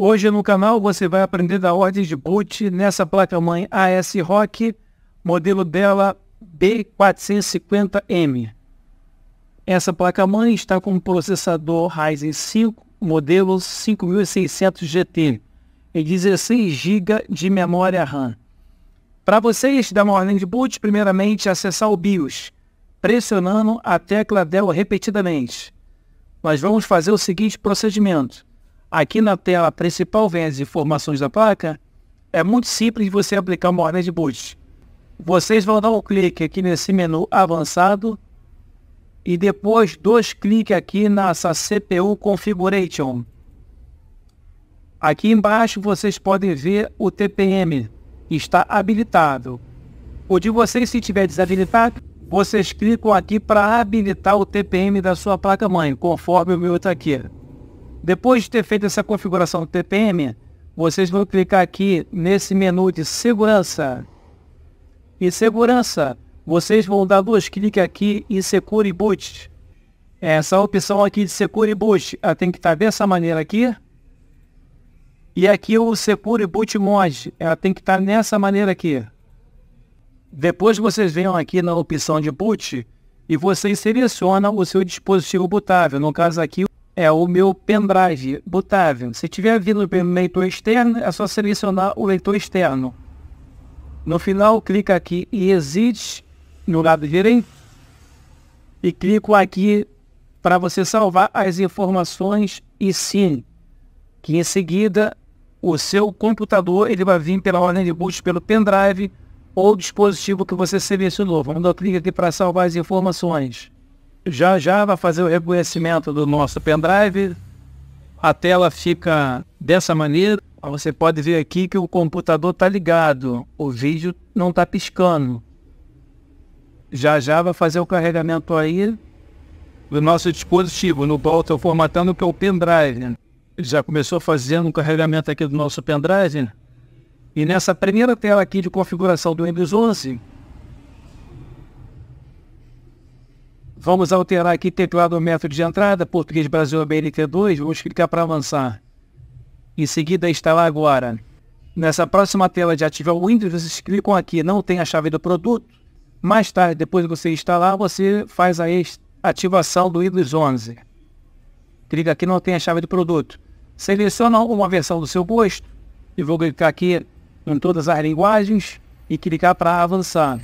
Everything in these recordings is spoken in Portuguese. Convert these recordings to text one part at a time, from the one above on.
Hoje no canal você vai aprender da ordem de boot nessa placa-mãe AS Rock, modelo dela B450M. Essa placa-mãe está com processador Ryzen 5, modelo 5600GT, e 16 GB de memória RAM. Para vocês dar uma ordem de boot, primeiramente acessar o BIOS, pressionando a tecla DEL repetidamente. Nós vamos fazer o seguinte procedimento Aqui na tela principal vem as informações da placa. É muito simples você aplicar uma ordem de boot. Vocês vão dar um clique aqui nesse menu avançado e depois dois cliques aqui nessa CPU Configuration. Aqui embaixo vocês podem ver o TPM, está habilitado. O de vocês, se tiver desabilitado, vocês clicam aqui para habilitar o TPM da sua placa-mãe, conforme o meu está aqui. Depois de ter feito essa configuração do TPM, vocês vão clicar aqui nesse menu de segurança. E segurança, vocês vão dar dois cliques aqui em Secure Boot. Essa opção aqui de Secure Boot, ela tem que estar tá dessa maneira aqui. E aqui o Secure Boot Mod, ela tem que estar tá nessa maneira aqui. Depois vocês venham aqui na opção de boot e vocês selecionam o seu dispositivo bootável, no caso aqui é o meu pendrive botável. Se tiver vindo pelo leitor externo, é só selecionar o leitor externo. No final, clica aqui em Exit, no lado direito, e clico aqui para você salvar as informações e sim, que em seguida o seu computador ele vai vir pela ordem de boot pelo pendrive ou dispositivo que você selecionou. Vamos dar um clique aqui para salvar as informações já já vai fazer o reconhecimento do nosso pendrive. A tela fica dessa maneira. Você pode ver aqui que o computador está ligado, o vídeo não está piscando. Já já vai fazer o carregamento aí do nosso dispositivo. No qual formatando que é o pendrive. Já começou fazendo o carregamento aqui do nosso pendrive. E nessa primeira tela aqui de configuração do Windows 11, Vamos alterar aqui teclado o método de entrada, português Brasil BNT2, vamos clicar para avançar. Em seguida, instalar agora. Nessa próxima tela de ativar o Windows, vocês clicam aqui, não tem a chave do produto. Mais tarde, depois de você instalar, você faz a ativação do Windows 11. Clica aqui, não tem a chave do produto. Seleciona uma versão do seu gosto. e vou clicar aqui em todas as linguagens e clicar para avançar.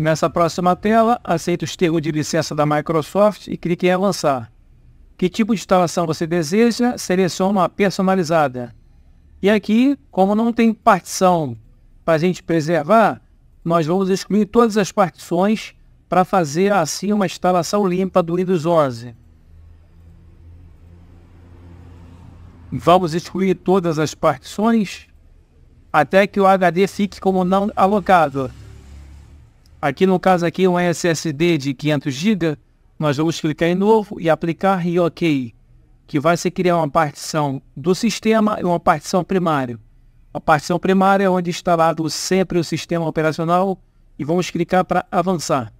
Nessa próxima tela, aceite os termos de licença da Microsoft e clique em Avançar. Que tipo de instalação você deseja, Selecione uma personalizada. E aqui, como não tem partição para a gente preservar, nós vamos excluir todas as partições para fazer assim uma instalação limpa do Windows 11. Vamos excluir todas as partições até que o HD fique como não alocado. Aqui no caso aqui um SSD de 500 GB, nós vamos clicar em novo e aplicar e OK, que vai se criar uma partição do sistema e uma partição primária. A partição primária é onde é instalado sempre o sistema operacional e vamos clicar para avançar.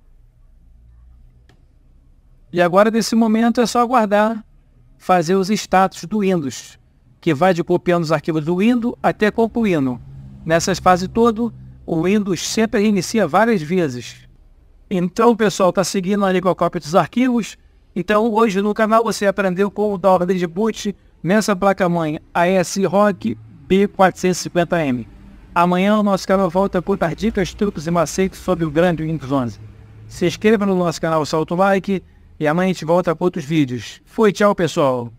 E agora nesse momento é só aguardar fazer os status do Windows, que vai de copiando os arquivos do Windows até concluindo. Nessas fases todo o Windows sempre reinicia várias vezes. Então, pessoal, está seguindo ali com a cópia dos arquivos. Então, hoje no canal você aprendeu como dar ordem de boot nessa placa-mãe AS Rock B450M. Amanhã o nosso canal volta com dar dicas, truques e macetes sobre o grande Windows 11. Se inscreva no nosso canal, solta o like e amanhã a gente volta com outros vídeos. Fui, tchau, pessoal!